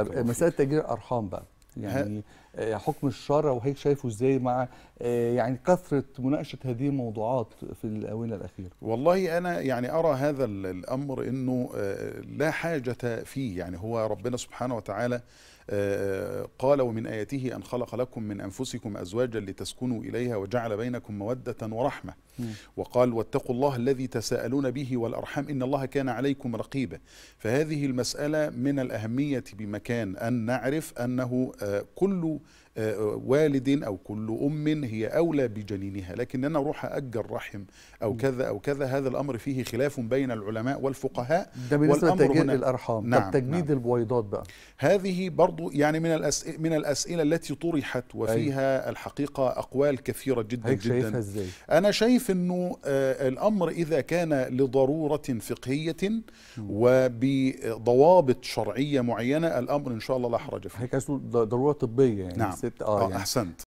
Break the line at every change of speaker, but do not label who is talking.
مساله
تاجير الارحام بقى يعني آه، حكم الشرع وهيك شايفه ازاي مع آه، يعني كثره مناقشه هذه الموضوعات في الاونه الاخيره والله انا يعني ارى هذا الامر انه آه، لا حاجه فيه يعني هو ربنا سبحانه وتعالى قال ومن اياته ان خلق لكم من انفسكم ازواجا لتسكنوا اليها وجعل بينكم موده ورحمه وقال واتقوا الله الذي تساءلون به والأرحام إن الله كان عليكم رقيبا فهذه المسألة من الأهمية بمكان أن نعرف أنه آه، كل آه، والد أو كل أم هي أولى بجنينها لكن أنا أروح أجر رحم أو كذا أو كذا هذا الأمر فيه خلاف بين العلماء والفقهاء ده بالنسبة لتجميد الأرحام نعم طب تجميد نعم البويضات بقى هذه برضو يعني من, الأسئلة من الأسئلة التي طرحت وفيها أي. أيوه. الحقيقة أقوال كثيرة جدا جدا شايفها إزاي؟ أنا شايف أنه آه، الأمر إذا كان لضرورة فقهية وبضوابط شرعية معينة الأمر إن شاء الله لا حرج فيه هيك ضرورة طبية يعني نعم ست آه, اه, يعني. احسنت